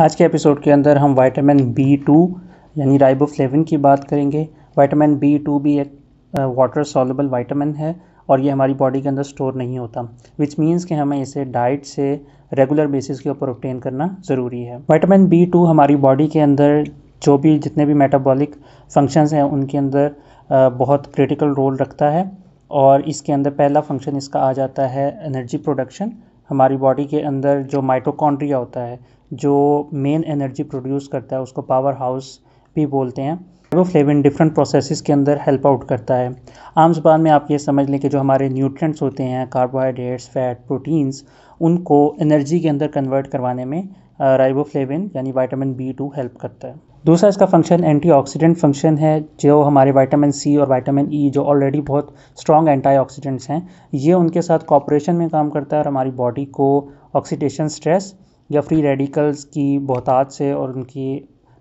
आज के एपिसोड के अंदर हम वाइटामिन बी टू यानी राइबोफ्लेविन की बात करेंगे वाइटामिन बी टू भी एक वाटर सॉलेबल वाइटामिन है और ये हमारी बॉडी के अंदर स्टोर नहीं होता विच मीन्स कि हमें इसे डाइट से रेगुलर बेसिस के ऊपर ऑप्टेन करना ज़रूरी है वाइटामिन बी टू हमारी बॉडी के अंदर जो भी जितने भी मेटाबॉलिक फंक्शंस हैं उनके अंदर बहुत क्रिटिकल रोल रखता है और इसके अंदर पहला फंक्शन इसका आ जाता है एनर्जी प्रोडक्शन हमारी बॉडी के अंदर जो माइटोकॉन्ड्रिया होता है जो मेन एनर्जी प्रोड्यूस करता है उसको पावर हाउस भी बोलते हैं कार्बोफ्लेविन डिफरेंट प्रोसेसेस के अंदर हेल्प आउट करता है आम जुबान में आप ये समझ लें कि जो हमारे न्यूट्रिएंट्स होते हैं कार्बोहाइड्रेट्स फैट प्रोटीन्स उनको एनर्जी के अंदर कन्वर्ट करवाने में राइबोफ्लेविन यानी वाइटामिन बी टू हेल्प करता है दूसरा इसका फंक्शन एंटीऑक्सीडेंट फंक्शन है जो हमारे वाइटामिन सी और वाइटामिन ई e, जो ऑलरेडी बहुत स्ट्रॉन्ग एंटीऑक्सीडेंट्स हैं ये उनके साथ कॉपरेशन में काम करता है और हमारी बॉडी को ऑक्सीडेशन स्ट्रेस या फ्री रेडिकल्स की बहतात से और उनकी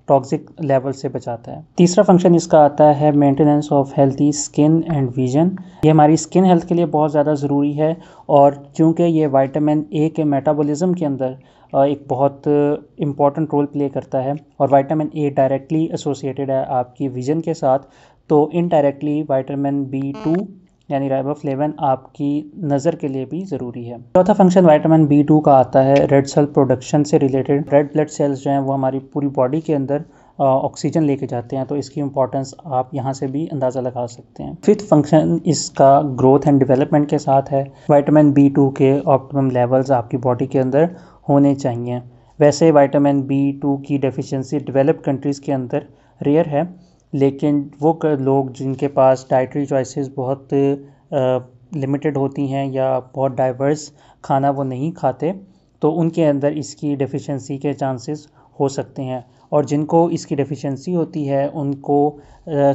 टॉक्सिक लेवल से बचाता है तीसरा फंक्शन इसका आता है maintenance of healthy skin and vision ये हमारी स्किन हेल्थ के लिए बहुत ज़्यादा ज़रूरी है और चूँकि ये वाइटामिन ए के मेटाबॉलिज्म के अंदर एक बहुत इम्पॉर्टेंट रोल प्ले करता है और वाइटामिन ए डायरेक्टली एसोसिएटेड है आपकी विजन के साथ तो इनडायरेक्टली वाइटामिन बी टू यानी राइबोफ्लेवन आपकी नज़र के लिए भी ज़रूरी है चौथा फंक्शन वाइटामिन बी टू का आता है रेड सेल प्रोडक्शन से रिलेटेड रेड ब्लड सेल्स जो हैं वो हमारी पूरी बॉडी के अंदर ऑक्सीजन लेके जाते हैं तो इसकी इंपॉर्टेंस आप यहाँ से भी अंदाज़ा लगा सकते हैं फिफ्थ फंक्शन इसका ग्रोथ एंड डेवलपमेंट के साथ है वाइटामिन बी टू के ऑप्टिमम लेवल्स आपकी बॉडी के अंदर होने चाहिए वैसे वाइटामिन बी टू की डेफिशिएंसी डेवलप्ड कंट्रीज़ के अंदर रेयर है लेकिन वो लोग जिनके पास डाइटरी चॉइसेस बहुत लिमिटेड होती हैं या बहुत डाइवर्स खाना वो नहीं खाते तो उनके अंदर इसकी डेफिशिएंसी के चांसेस हो सकते हैं और जिनको इसकी डेफिशिएंसी होती है उनको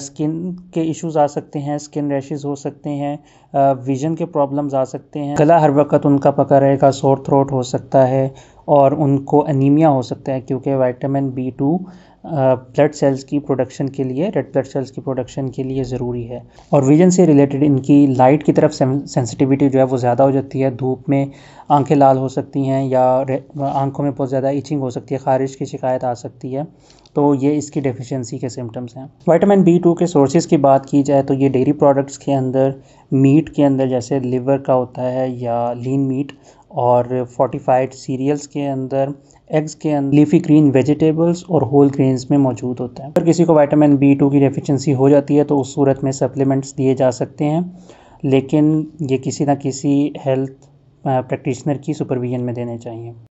स्किन के इश्यूज आ सकते हैं स्किन रैशेज हो सकते हैं विजन के प्रॉब्लम्स आ सकते हैं गला हर वक्त उनका पका रहेगा सोर थ्रोट हो सकता है और उनको अनीमिया हो सकता है क्योंकि vitamin B two blood cells की प्रोडक्शन के लिए रेड ब्लड सेल्स की प्रोडक्शन के लिए ज़रूरी है और विजन से रिलेटेड इनकी लाइट की तरफ सेंसिटिविटी जो है वो ज़्यादा हो जाती है धूप में आंखें लाल हो सकती हैं या आंखों में बहुत ज़्यादा इचिंग हो सकती है खारिश की शिकायत आ सकती है तो ये इसकी डेफिशिएंसी के सिम्टम्स हैं वाइटामिन बी टू के सोर्सेज की बात की जाए तो ये डेयरी प्रोडक्ट्स के अंदर मीट के अंदर जैसे लिवर का होता है या लीन मीट और फोर्टिफाइड सीरियल्स के अंदर एग्स के अंदर लीफी ग्रीन वेजिटेबल्स और होल ग्रेन्स में मौजूद होता है अगर किसी को विटामिन बी टू की डेफिशिएंसी हो जाती है तो उस सूरत में सप्लीमेंट्स दिए जा सकते हैं लेकिन ये किसी ना किसी हेल्थ प्रैक्टिशनर की सुपरविजन में देने चाहिए